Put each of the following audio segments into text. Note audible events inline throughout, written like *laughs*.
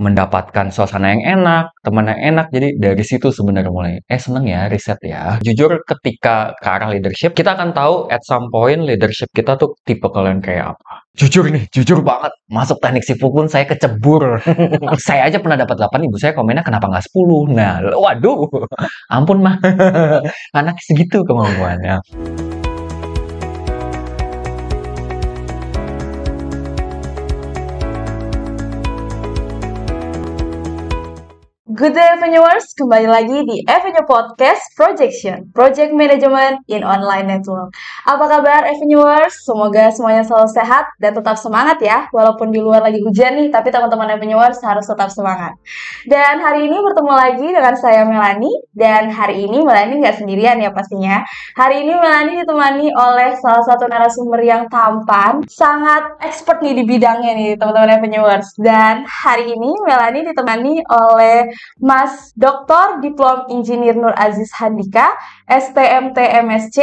mendapatkan suasana yang enak, teman yang enak. Jadi dari situ sebenarnya mulai, eh seneng ya riset ya. Jujur ketika ke arah leadership, kita akan tahu at some point leadership kita tuh tipe kalian kayak apa. Jujur nih, jujur banget. Masuk teknik sifu pun saya kecebur. *laughs* saya aja pernah dapat 8, ibu saya komennya kenapa nggak 10. Nah, waduh, ampun mah. *laughs* Anak segitu kemampuannya. Good day Avenuers, kembali lagi di Avenue Podcast Projection, Project Management in Online Network. Apa kabar Avenuers? Semoga semuanya selalu sehat dan tetap semangat ya, walaupun di luar lagi hujan nih, tapi teman-teman Avenuers harus tetap semangat. Dan hari ini bertemu lagi dengan saya Melani, dan hari ini Melani nggak sendirian ya pastinya. Hari ini Melani ditemani oleh salah satu narasumber yang tampan, sangat expert nih di bidangnya nih teman-teman Avenuers. Dan hari ini Melani ditemani oleh Mas Dr. Diplom Insinyur Nur Aziz Handika, STMT MSC,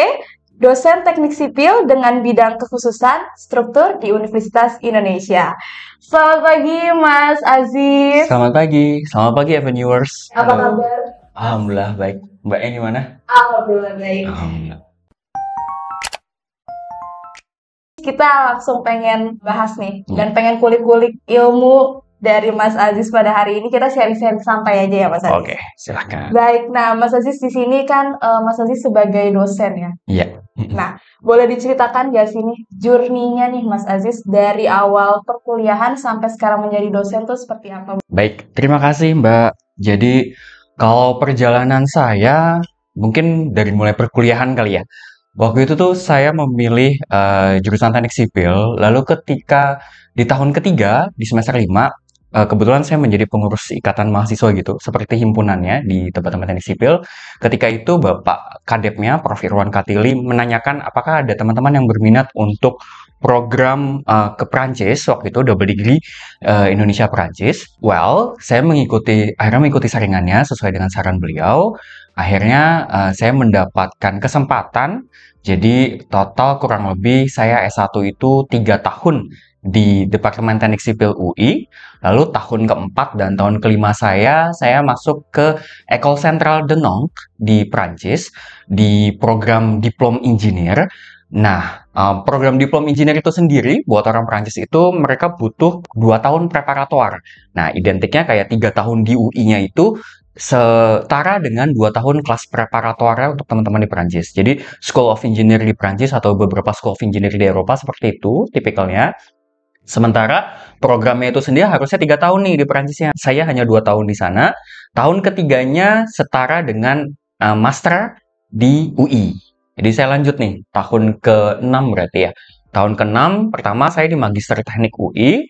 dosen teknik sipil dengan bidang kekhususan struktur di Universitas Indonesia. Selamat pagi Mas Aziz. Selamat pagi, selamat pagi Avenuers. Apa kabar? Alhamdulillah baik. Mbak Eni mana? Alhamdulillah baik. Alhamdulillah. Kita langsung pengen bahas nih dan hmm. pengen kulik-kulik ilmu dari Mas Aziz pada hari ini kita sharing-sharing sampai aja ya Mas Aziz. Oke, silakan. Baik, nah Mas Aziz di sini kan uh, Mas Aziz sebagai dosen ya. Iya. Nah, boleh diceritakan ya sini nih jurninya nih Mas Aziz dari awal perkuliahan sampai sekarang menjadi dosen tuh seperti apa? Baik, terima kasih Mbak. Jadi kalau perjalanan saya mungkin dari mulai perkuliahan kali ya. Waktu itu tuh saya memilih uh, jurusan teknik sipil, lalu ketika di tahun ketiga, di semester lima uh, kebetulan saya menjadi pengurus ikatan mahasiswa gitu, seperti himpunannya di tempat-tempat teknik sipil. Ketika itu Bapak Kadepnya, Prof. Irwan Katili, menanyakan apakah ada teman-teman yang berminat untuk program uh, ke Perancis. waktu itu double degree uh, Indonesia Perancis. Well, saya mengikuti akhirnya mengikuti saringannya sesuai dengan saran beliau. Akhirnya uh, saya mendapatkan kesempatan. Jadi total kurang lebih saya S1 itu tiga tahun di Departemen Teknik Sipil UI. Lalu tahun keempat dan tahun kelima saya, saya masuk ke Ecole Centrale de Nantes di Prancis di program Diplom Engineer. Nah, eh, program diplom engineer itu sendiri buat orang Prancis itu mereka butuh dua tahun preparator. Nah, identiknya kayak tiga tahun di UI-nya itu setara dengan dua tahun kelas preparatornya untuk teman-teman di Prancis. Jadi, School of Engineer di Prancis atau beberapa School of Engineer di Eropa seperti itu tipikalnya. Sementara programnya itu sendiri harusnya tiga tahun nih di Perancisnya. Saya hanya dua tahun di sana. Tahun ketiganya setara dengan uh, master di UI. Jadi saya lanjut nih tahun ke-6 berarti ya. Tahun ke-6 pertama saya di Magister Teknik UI.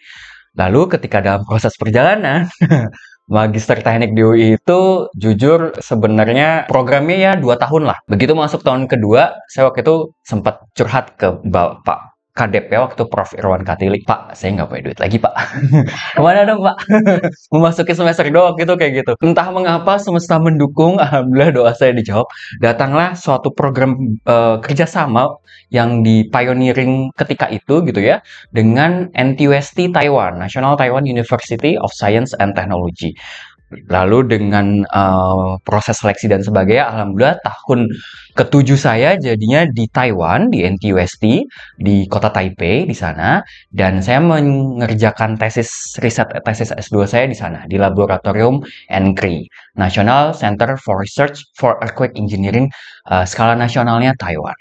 Lalu ketika dalam proses perjalanan *laughs* Magister Teknik di UI itu jujur sebenarnya programnya ya dua tahun lah. Begitu masuk tahun kedua, saya waktu itu sempat curhat ke Bapak KDP waktu Prof. Irwan Katilik Pak, saya nggak punya duit lagi, Pak. *laughs* Kemana dong, Pak? *laughs* Memasuki semester 2 gitu kayak gitu. Entah mengapa semesta mendukung, Alhamdulillah doa saya dijawab. Datanglah suatu program uh, kerjasama yang di ketika itu gitu ya, dengan NTUST Taiwan, National Taiwan University of Science and Technology. Lalu dengan uh, proses seleksi dan sebagainya, alhamdulillah tahun ketujuh saya jadinya di Taiwan, di NTUST, di kota Taipei di sana. Dan saya mengerjakan tesis riset tesis S2 saya di sana, di Laboratorium NCRI, e National Center for Research for Earthquake Engineering, uh, skala nasionalnya Taiwan.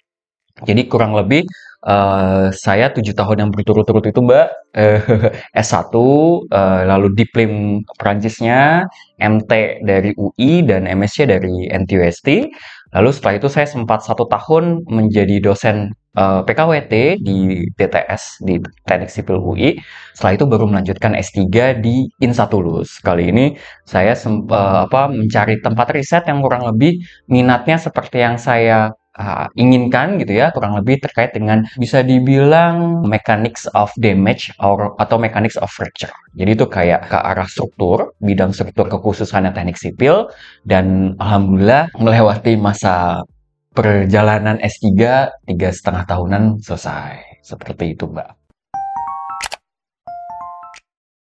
Jadi kurang lebih Eh, saya tujuh tahun yang berturut-turut itu mbak uh, S1 uh, lalu diplom Perancisnya MT dari UI dan MSc dari NTUST lalu setelah itu saya sempat satu tahun menjadi dosen uh, eh, PKWT di TTS di Teknik Sipil UI setelah itu baru melanjutkan S3 di Insatulus kali ini saya uh, apa mencari tempat riset yang kurang lebih minatnya seperti yang saya uh, inginkan gitu ya kurang lebih terkait dengan bisa dibilang mechanics of damage or, atau mechanics of fracture jadi itu kayak ke arah struktur bidang struktur kekhususannya teknik sipil dan alhamdulillah melewati masa perjalanan S3 tiga setengah tahunan selesai seperti itu mbak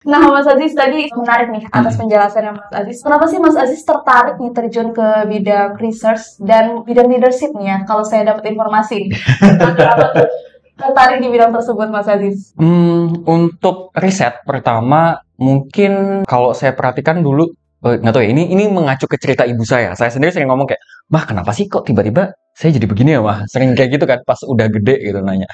Nah, Mas Aziz tadi menarik nih atas hmm. penjelasannya Mas Aziz. Kenapa sih Mas Aziz tertarik nih terjun ke bidang research dan bidang leadership nih ya? Kalau saya dapat informasi, *laughs* kenapa tertarik di bidang tersebut Mas Aziz? Hmm, untuk riset pertama mungkin kalau saya perhatikan dulu eh, nggak tahu ya ini ini mengacu ke cerita ibu saya saya sendiri sering ngomong kayak mah kenapa sih kok tiba-tiba saya jadi begini ya mah sering kayak gitu kan pas udah gede gitu nanya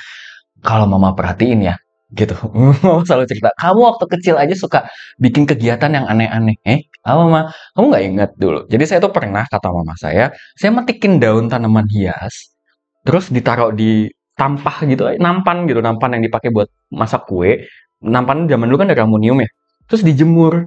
kalau mama perhatiin ya gitu mama *laughs* selalu cerita kamu waktu kecil aja suka bikin kegiatan yang aneh-aneh eh apa mah kamu nggak ingat dulu jadi saya tuh pernah kata mama saya saya metikin daun tanaman hias terus ditaruh di tampah gitu eh, nampan gitu nampan yang dipakai buat masak kue nampan zaman dulu kan dari aluminium ya terus dijemur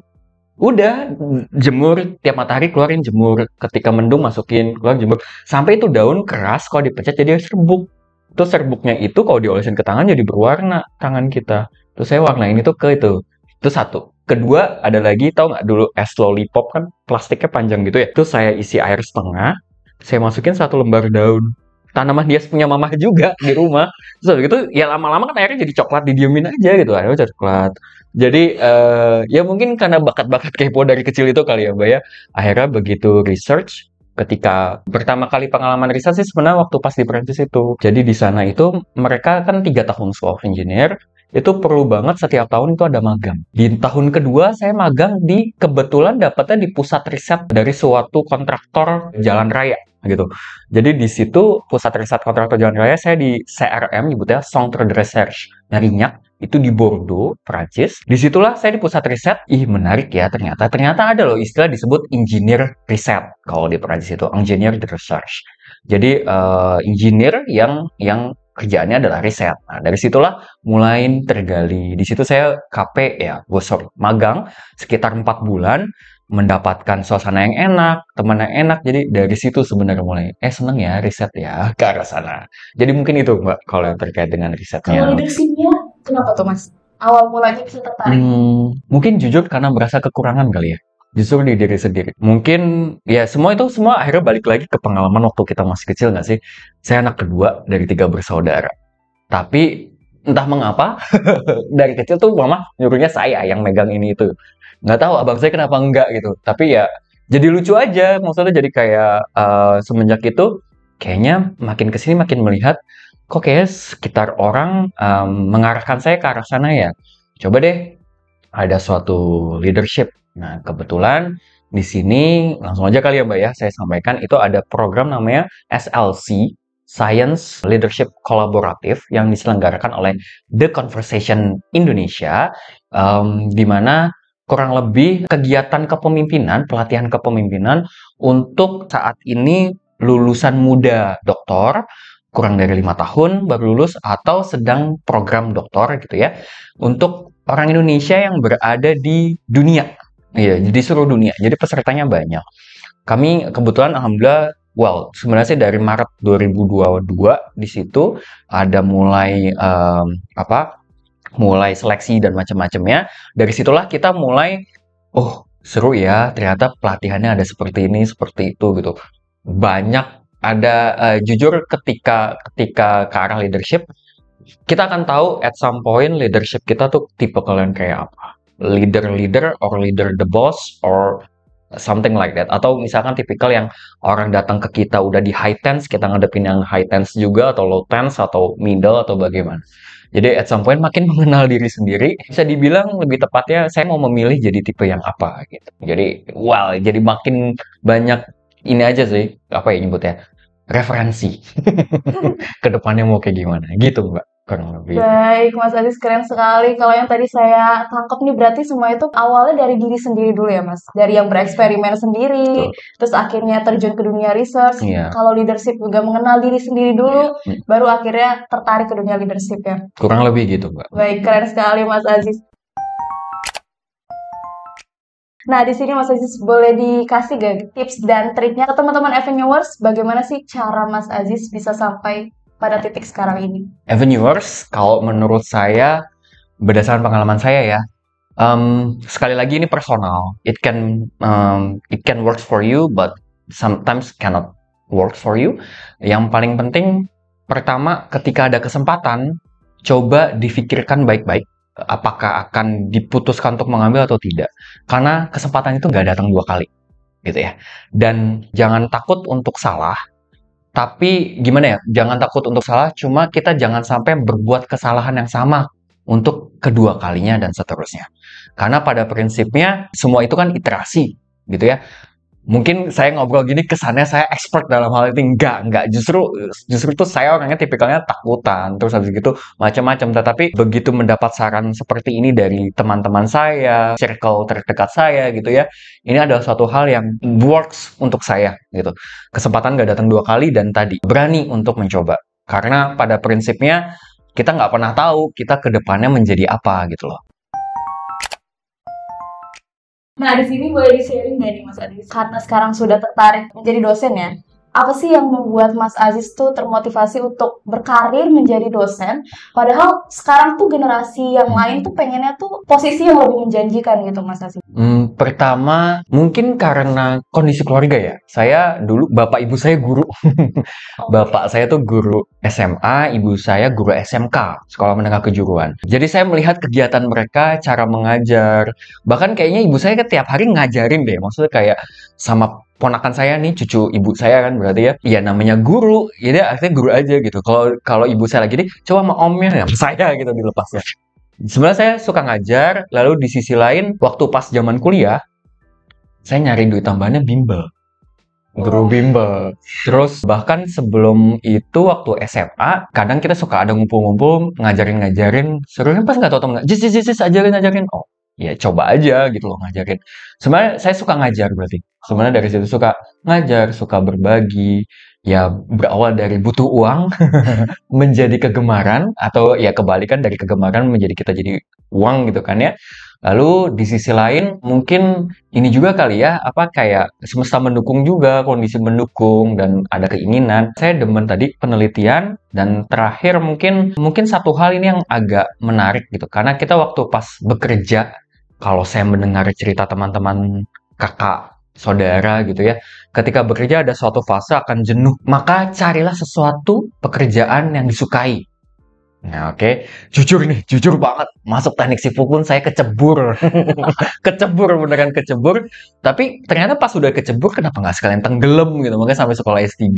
udah jemur tiap matahari keluarin jemur ketika mendung masukin keluar jemur sampai itu daun keras kalau dipecah jadi serbuk Terus serbuknya itu kalau diolesin ke tangan jadi berwarna tangan kita. Terus saya warna ini tuh ke itu. Itu satu. Kedua ada lagi tau nggak dulu es lollipop kan plastiknya panjang gitu ya. Terus saya isi air setengah, saya masukin satu lembar daun tanaman dia punya mamah juga di rumah. Terus gitu ya lama-lama kan airnya jadi coklat didiemin aja gitu. Akhirnya coklat. Jadi uh, ya mungkin karena bakat-bakat kepo dari kecil itu kali ya Mbak ya. Akhirnya begitu research ketika pertama kali pengalaman riset sih sebenarnya waktu pas di Perancis itu. Jadi di sana itu mereka kan tiga tahun school engineer, itu perlu banget setiap tahun itu ada magang. Di tahun kedua saya magang di kebetulan dapatnya di pusat riset dari suatu kontraktor jalan raya gitu. Jadi di situ pusat riset kontraktor jalan raya saya di CRM nyebutnya Centre de Recherche minyak itu di Bordeaux, Prancis. Disitulah saya di pusat riset. Ih, menarik ya ternyata. Ternyata ada loh istilah disebut engineer riset. Kalau di Prancis itu engineer the research. Jadi uh, engineer yang yang kerjaannya adalah riset. Nah, dari situlah mulai tergali. Di situ saya KP ya, gosor magang sekitar empat bulan mendapatkan suasana yang enak, teman yang enak. Jadi dari situ sebenarnya mulai, eh seneng ya riset ya *laughs* ke arah sana. Jadi mungkin itu mbak kalau yang terkait dengan risetnya. Kalau leadershipnya? Kenapa tuh mas? Awal mulanya bisa tertarik? Hmm, mungkin jujur karena merasa kekurangan kali ya justru di diri sendiri. Mungkin ya semua itu semua akhirnya balik lagi ke pengalaman waktu kita masih kecil nggak sih? Saya anak kedua dari tiga bersaudara. Tapi entah mengapa *laughs* dari kecil tuh mama nyuruhnya saya yang megang ini itu. Nggak tahu abang saya kenapa enggak gitu. Tapi ya jadi lucu aja. Maksudnya jadi kayak uh, semenjak itu kayaknya makin kesini makin melihat kok kayak sekitar orang um, mengarahkan saya ke arah sana ya. Coba deh ada suatu leadership. Nah, kebetulan di sini langsung aja kali ya Mbak ya, saya sampaikan itu ada program namanya SLC, Science Leadership Collaborative yang diselenggarakan oleh The Conversation Indonesia, um, di mana kurang lebih kegiatan kepemimpinan, pelatihan kepemimpinan untuk saat ini lulusan muda doktor kurang dari lima tahun baru lulus atau sedang program doktor gitu ya untuk orang Indonesia yang berada di dunia ya jadi seluruh dunia jadi pesertanya banyak kami kebetulan alhamdulillah well sebenarnya sih dari Maret 2022 di situ ada mulai um, apa mulai seleksi dan macam-macamnya dari situlah kita mulai oh seru ya ternyata pelatihannya ada seperti ini seperti itu gitu banyak ada uh, jujur ketika ketika ke arah leadership kita akan tahu at some point leadership kita tuh tipe kalian kayak apa leader leader or leader the boss or something like that atau misalkan tipikal yang orang datang ke kita udah di high tense kita ngadepin yang high tense juga atau low tense atau middle atau bagaimana jadi at some point makin *laughs* mengenal diri sendiri bisa dibilang lebih tepatnya saya mau memilih jadi tipe yang apa gitu jadi wow jadi makin banyak ini aja sih apa ya nyebutnya referensi *laughs* ke depannya mau kayak gimana gitu Mbak kurang lebih. Baik, Mas Aziz keren sekali. Kalau yang tadi saya tangkap nih berarti semua itu awalnya dari diri sendiri dulu ya, Mas. Dari yang bereksperimen sendiri, Betul. terus akhirnya terjun ke dunia research. Yeah. Kalau leadership juga mengenal diri sendiri dulu, yeah. baru akhirnya tertarik ke dunia leadership ya. Kurang lebih gitu, Mbak. Baik, keren sekali Mas Aziz. Nah, di sini Mas Aziz boleh dikasih gak tips dan triknya ke teman-teman Avenuers bagaimana sih cara Mas Aziz bisa sampai pada titik sekarang ini? Avenuers, kalau menurut saya berdasarkan pengalaman saya ya, um, sekali lagi ini personal. It can um, it can work for you, but sometimes cannot work for you. Yang paling penting pertama ketika ada kesempatan coba difikirkan baik-baik apakah akan diputuskan untuk mengambil atau tidak. Karena kesempatan itu nggak datang dua kali, gitu ya. Dan jangan takut untuk salah, tapi gimana ya, jangan takut untuk salah, cuma kita jangan sampai berbuat kesalahan yang sama untuk kedua kalinya dan seterusnya. Karena pada prinsipnya semua itu kan iterasi, gitu ya mungkin saya ngobrol gini kesannya saya expert dalam hal itu enggak enggak justru justru tuh saya orangnya tipikalnya takutan terus habis gitu macam-macam tetapi begitu mendapat saran seperti ini dari teman-teman saya circle terdekat saya gitu ya ini adalah suatu hal yang works untuk saya gitu kesempatan gak datang dua kali dan tadi berani untuk mencoba karena pada prinsipnya kita nggak pernah tahu kita kedepannya menjadi apa gitu loh Nah, di sini boleh di-sharing nggak nih Mas Adi Karena sekarang sudah tertarik menjadi dosen ya? apa sih yang membuat Mas Aziz tuh termotivasi untuk berkarir menjadi dosen padahal sekarang tuh generasi yang lain tuh pengennya tuh posisi yang lebih menjanjikan gitu Mas Aziz? Hmm, pertama mungkin karena kondisi keluarga ya saya dulu bapak ibu saya guru *laughs* bapak saya tuh guru SMA ibu saya guru SMK sekolah menengah kejuruan jadi saya melihat kegiatan mereka cara mengajar bahkan kayaknya ibu saya kan tiap hari ngajarin deh maksudnya kayak sama ponakan saya nih cucu ibu saya kan berarti ya ya namanya guru jadi akhirnya guru aja gitu kalau kalau ibu saya lagi nih coba sama omnya ya saya *laughs* gitu dilepas ya sebenarnya saya suka ngajar lalu di sisi lain waktu pas zaman kuliah saya nyari duit tambahannya bimbel guru bimbel terus bahkan sebelum itu waktu SMA kadang kita suka ada ngumpul-ngumpul ngajarin-ngajarin serunya pas nggak tau temen jis jis jis ajarin ajarin oh ya coba aja gitu loh ngajarin. Sebenarnya saya suka ngajar berarti. Sebenarnya dari situ suka ngajar, suka berbagi. Ya berawal dari butuh uang *laughs* menjadi kegemaran atau ya kebalikan dari kegemaran menjadi kita jadi uang gitu kan ya. Lalu di sisi lain mungkin ini juga kali ya apa kayak semesta mendukung juga kondisi mendukung dan ada keinginan. Saya demen tadi penelitian dan terakhir mungkin mungkin satu hal ini yang agak menarik gitu karena kita waktu pas bekerja kalau saya mendengar cerita teman-teman kakak saudara gitu ya. Ketika bekerja ada suatu fase akan jenuh, maka carilah sesuatu pekerjaan yang disukai. Nah, oke. Okay. Jujur nih, jujur banget. Masuk teknik sifu pun saya kecebur. *laughs* kecebur, beneran kecebur. Tapi ternyata pas sudah kecebur, kenapa nggak sekalian tenggelam gitu. Makanya sampai sekolah S3.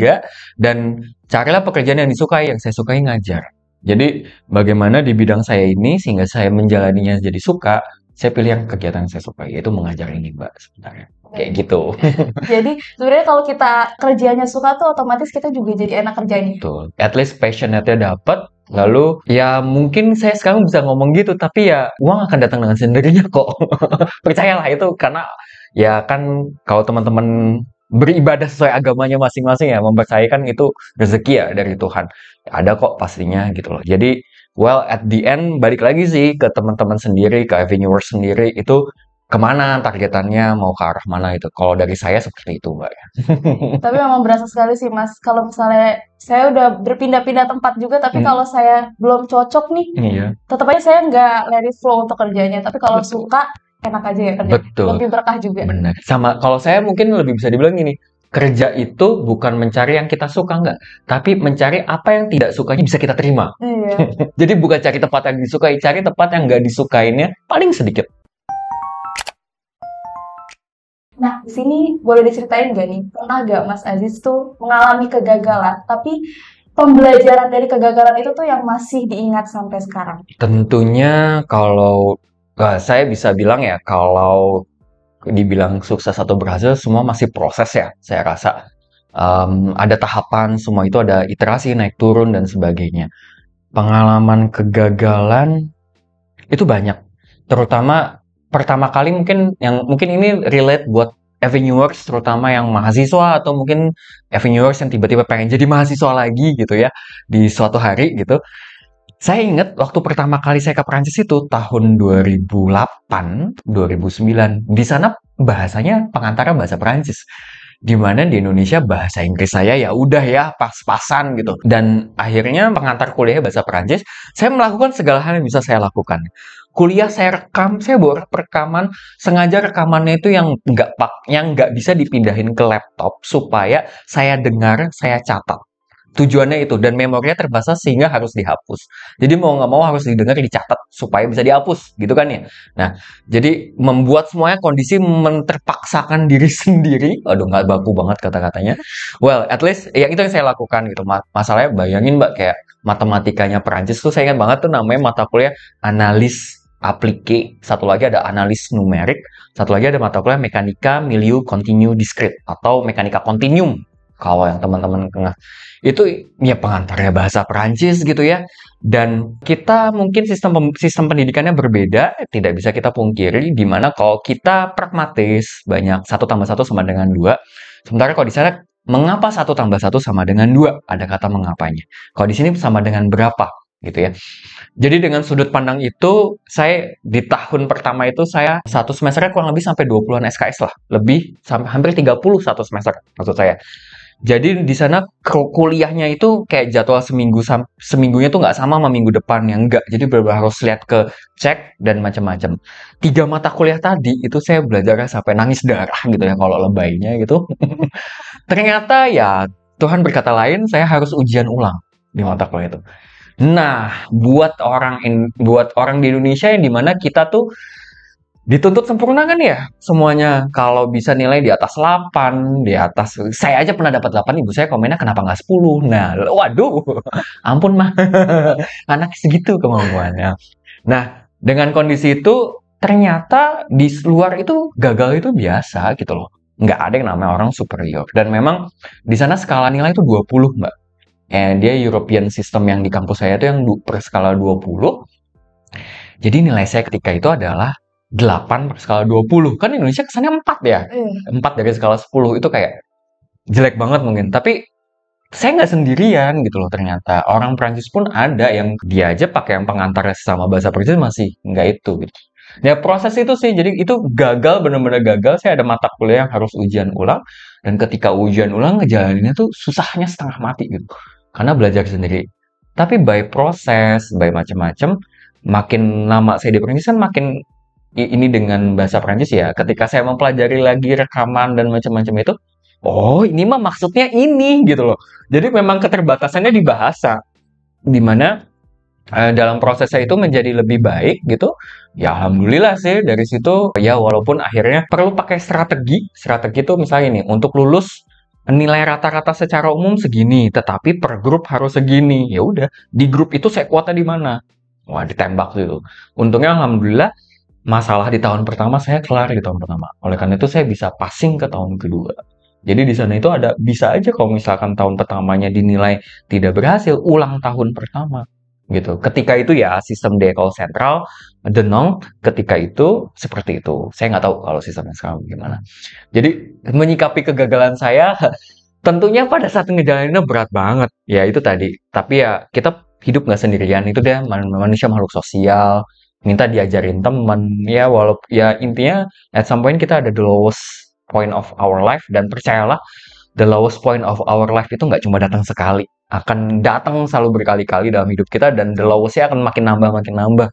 Dan carilah pekerjaan yang disukai. Yang saya sukai ngajar. Jadi bagaimana di bidang saya ini sehingga saya menjalaninya jadi suka, saya pilih yang kegiatan yang saya suka yaitu mengajar ini mbak sebentar ya. kayak gitu *laughs* jadi sebenarnya kalau kita kerjanya suka tuh otomatis kita juga jadi enak kerjanya betul at least passionate-nya dapat Lalu ya mungkin saya sekarang bisa ngomong gitu tapi ya uang akan datang dengan sendirinya *laughs* kok. Percayalah itu karena ya kan kalau teman-teman beribadah sesuai agamanya masing-masing ya mempercayakan itu rezeki ya dari Tuhan ya, ada kok pastinya gitu loh jadi well at the end balik lagi sih ke teman-teman sendiri ke avenue sendiri itu kemana targetannya mau ke arah mana itu kalau dari saya seperti itu mbak *laughs* tapi memang berasa sekali sih mas kalau misalnya saya udah berpindah-pindah tempat juga tapi hmm. kalau saya belum cocok nih iya. tetap aja saya nggak let it flow untuk kerjanya tapi kalau Betul. suka enak aja ya kerja Betul. lebih berkah juga benar sama kalau saya mungkin lebih bisa dibilang gini kerja itu bukan mencari yang kita suka nggak, tapi mencari apa yang tidak sukanya bisa kita terima. Iya. *laughs* Jadi bukan cari tempat yang disukai, cari tempat yang nggak disukainnya paling sedikit. Nah, di sini boleh diceritain gak nih, pernah gak Mas Aziz tuh mengalami kegagalan, tapi pembelajaran dari kegagalan itu tuh yang masih diingat sampai sekarang? Tentunya kalau nah saya bisa bilang ya, kalau dibilang sukses atau berhasil, semua masih proses ya, saya rasa. Um, ada tahapan, semua itu ada iterasi, naik turun, dan sebagainya. Pengalaman kegagalan itu banyak, terutama pertama kali mungkin yang mungkin ini relate buat Works terutama yang mahasiswa atau mungkin Works yang tiba-tiba pengen jadi mahasiswa lagi gitu ya di suatu hari gitu. Saya ingat waktu pertama kali saya ke Prancis itu tahun 2008, 2009. Di sana bahasanya pengantara bahasa Prancis. Di mana di Indonesia bahasa Inggris saya ya udah ya pas-pasan gitu. Dan akhirnya pengantar kuliah bahasa Prancis, saya melakukan segala hal yang bisa saya lakukan kuliah saya rekam, saya bawa rekaman sengaja rekamannya itu yang nggak pak, yang nggak bisa dipindahin ke laptop supaya saya dengar, saya catat. Tujuannya itu dan memorinya terbatas sehingga harus dihapus. Jadi mau nggak mau harus didengar, dicatat supaya bisa dihapus, gitu kan ya. Nah, jadi membuat semuanya kondisi menterpaksakan *laughs* diri sendiri. Aduh nggak baku banget kata-katanya. Well, at least yang itu yang saya lakukan gitu. Masalahnya bayangin mbak kayak matematikanya Perancis tuh saya ingat banget tuh namanya mata kuliah analis aplike, satu lagi ada analis numerik, satu lagi ada mata kuliah mekanika milieu continu discrete atau mekanika continuum kalau yang teman-teman kenal itu ya pengantarnya bahasa Perancis gitu ya dan kita mungkin sistem sistem pendidikannya berbeda tidak bisa kita pungkiri di mana kalau kita pragmatis banyak satu tambah satu sama dengan dua sementara kalau di sana mengapa satu tambah satu sama dengan dua ada kata mengapanya kalau di sini sama dengan berapa gitu ya. Jadi dengan sudut pandang itu, saya di tahun pertama itu saya satu semesternya kurang lebih sampai 20-an SKS lah. Lebih, sampai, hampir 30 satu semester maksud saya. Jadi di sana kuliahnya itu kayak jadwal seminggu seminggunya tuh nggak sama sama minggu depan yang enggak. Jadi benar harus lihat ke cek dan macam-macam. Tiga mata kuliah tadi itu saya belajar sampai nangis darah gitu ya kalau lebaynya gitu. *laughs* Ternyata ya Tuhan berkata lain, saya harus ujian ulang di mata kuliah itu. Nah, buat orang in, buat orang di Indonesia yang dimana kita tuh dituntut sempurna kan ya semuanya kalau bisa nilai di atas 8 di atas saya aja pernah dapat 8 ibu saya komennya kenapa nggak 10 nah waduh *laughs* ampun mah *laughs* anak segitu kemampuannya nah dengan kondisi itu ternyata di luar itu gagal itu biasa gitu loh nggak ada yang namanya orang superior dan memang di sana skala nilai itu 20 mbak eh, dia European System yang di kampus saya itu yang per skala 20. Jadi nilai saya ketika itu adalah 8 per skala 20. Kan Indonesia kesannya 4 ya. Iya. Mm. 4 dari skala 10 itu kayak jelek banget mungkin. Tapi saya nggak sendirian gitu loh ternyata. Orang Prancis pun ada yang dia aja pakai yang pengantar sama bahasa Prancis masih nggak itu gitu. Ya proses itu sih, jadi itu gagal, bener-bener gagal. Saya ada mata kuliah yang harus ujian ulang. Dan ketika ujian ulang, ngejalaninnya tuh susahnya setengah mati gitu karena belajar sendiri. Tapi by proses, by macam-macam, makin lama saya di Perancis kan makin ini dengan bahasa Perancis ya. Ketika saya mempelajari lagi rekaman dan macam-macam itu, oh ini mah maksudnya ini gitu loh. Jadi memang keterbatasannya di bahasa, dimana eh, dalam prosesnya itu menjadi lebih baik gitu. Ya alhamdulillah sih dari situ ya walaupun akhirnya perlu pakai strategi. Strategi itu misalnya ini untuk lulus nilai rata-rata secara umum segini, tetapi per grup harus segini. Ya udah, di grup itu saya kuatnya di mana? Wah, ditembak gitu. Untungnya alhamdulillah masalah di tahun pertama saya kelar di tahun pertama. Oleh karena itu saya bisa passing ke tahun kedua. Jadi di sana itu ada bisa aja kalau misalkan tahun pertamanya dinilai tidak berhasil, ulang tahun pertama gitu. Ketika itu ya sistem di call sentral denong ketika itu seperti itu. Saya nggak tahu kalau sistemnya sekarang gimana. Jadi menyikapi kegagalan saya *laughs* tentunya pada saat ngejalaninnya berat banget. Ya itu tadi. Tapi ya kita hidup nggak sendirian itu dia manusia makhluk sosial minta diajarin temen ya walaupun ya intinya at some point kita ada the lowest point of our life dan percayalah the lowest point of our life itu nggak cuma datang sekali akan datang selalu berkali-kali dalam hidup kita dan the lowestnya akan makin nambah makin nambah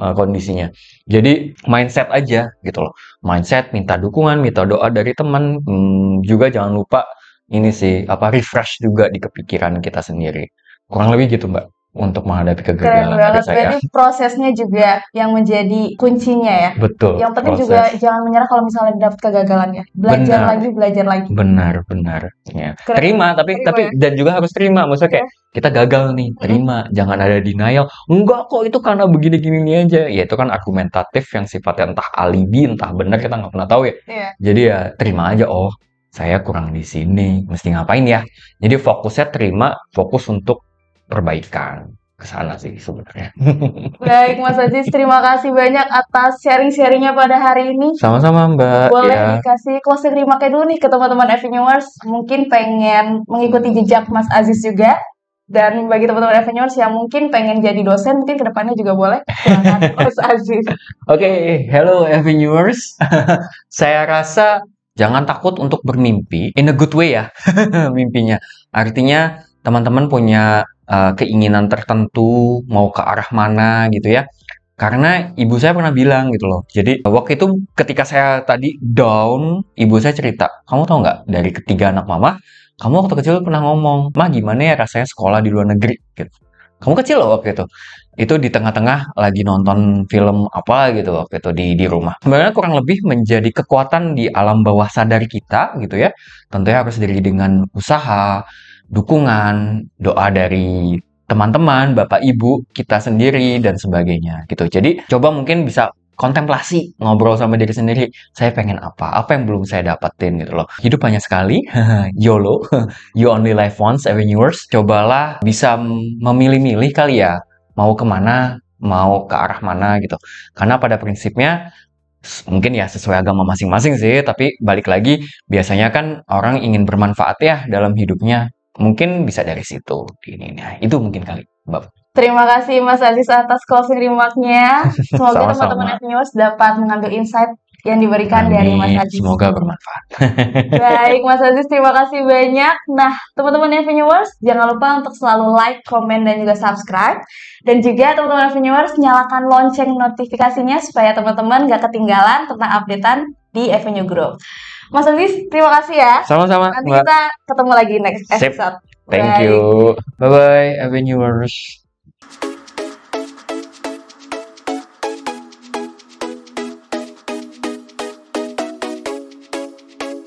uh, kondisinya jadi mindset aja gitu loh mindset minta dukungan minta doa dari teman hmm, juga jangan lupa ini sih apa refresh juga di kepikiran kita sendiri kurang lebih gitu mbak untuk menghadapi kegagalan Keren banget. saya. Berarti prosesnya juga yang menjadi kuncinya ya. Betul. Yang penting proses. juga jangan menyerah kalau misalnya dapat kegagalannya. Belajar benar. lagi, belajar lagi. Benar, benar. Ya. Keren. Terima tapi terima, tapi ya? dan juga harus terima maksudnya kayak ya. kita gagal nih, terima. Hmm. Jangan ada denial. Enggak kok itu karena begini gini aja. Ya itu kan argumentatif yang sifatnya entah alibi, entah benar kita nggak pernah tahu ya. ya. Jadi ya terima aja oh saya kurang di sini, mesti ngapain ya? Iya. Jadi fokusnya terima, fokus untuk perbaikan ke sana sih sebenarnya. *laughs* Baik Mas Aziz, terima kasih banyak atas sharing-sharingnya pada hari ini. Sama-sama Mbak. Boleh ya. dikasih closing remark dulu nih ke teman-teman Avenuers. Mungkin pengen mengikuti hmm. jejak Mas Aziz juga. Dan bagi teman-teman Avenuers yang mungkin pengen jadi dosen, mungkin kedepannya juga boleh. *laughs* Mas Aziz. Oke, okay, hello Avenuers. *laughs* Saya rasa jangan takut untuk bermimpi. In a good way ya, mimpinya. Artinya teman-teman punya uh, keinginan tertentu mau ke arah mana gitu ya karena ibu saya pernah bilang gitu loh jadi waktu itu ketika saya tadi down ibu saya cerita kamu tau nggak dari ketiga anak mama kamu waktu kecil pernah ngomong mah gimana ya rasanya sekolah di luar negeri gitu kamu kecil loh waktu itu itu di tengah-tengah lagi nonton film apa gitu waktu itu di di rumah sebenarnya kurang lebih menjadi kekuatan di alam bawah sadar kita gitu ya tentunya harus diri dengan usaha dukungan, doa dari teman-teman, bapak ibu, kita sendiri dan sebagainya gitu. Jadi coba mungkin bisa kontemplasi, ngobrol sama diri sendiri, saya pengen apa, apa yang belum saya dapetin gitu loh. Hidup hanya sekali, *laughs* YOLO, *laughs* you only live once, every yours. Cobalah bisa memilih-milih kali ya, mau kemana, mau ke arah mana gitu. Karena pada prinsipnya, mungkin ya sesuai agama masing-masing sih, tapi balik lagi, biasanya kan orang ingin bermanfaat ya dalam hidupnya mungkin bisa dari situ ini, nih itu mungkin kali Mbak Terima kasih Mas Aziz atas closing remarknya. Semoga teman-teman viewers dapat mengambil insight yang diberikan Amin. dari Mas Aziz. Semoga bermanfaat. *laughs* Baik Mas Aziz, terima kasih banyak. Nah, teman-teman viewers, jangan lupa untuk selalu like, komen, dan juga subscribe. Dan juga teman-teman viewers, nyalakan lonceng notifikasinya supaya teman-teman gak ketinggalan tentang updatean di Avenue Group. Mas Andi, terima kasih ya. Sama-sama. Nanti Mbak. kita ketemu lagi next episode. Sip. Thank Bye. you. Bye-bye, -bye,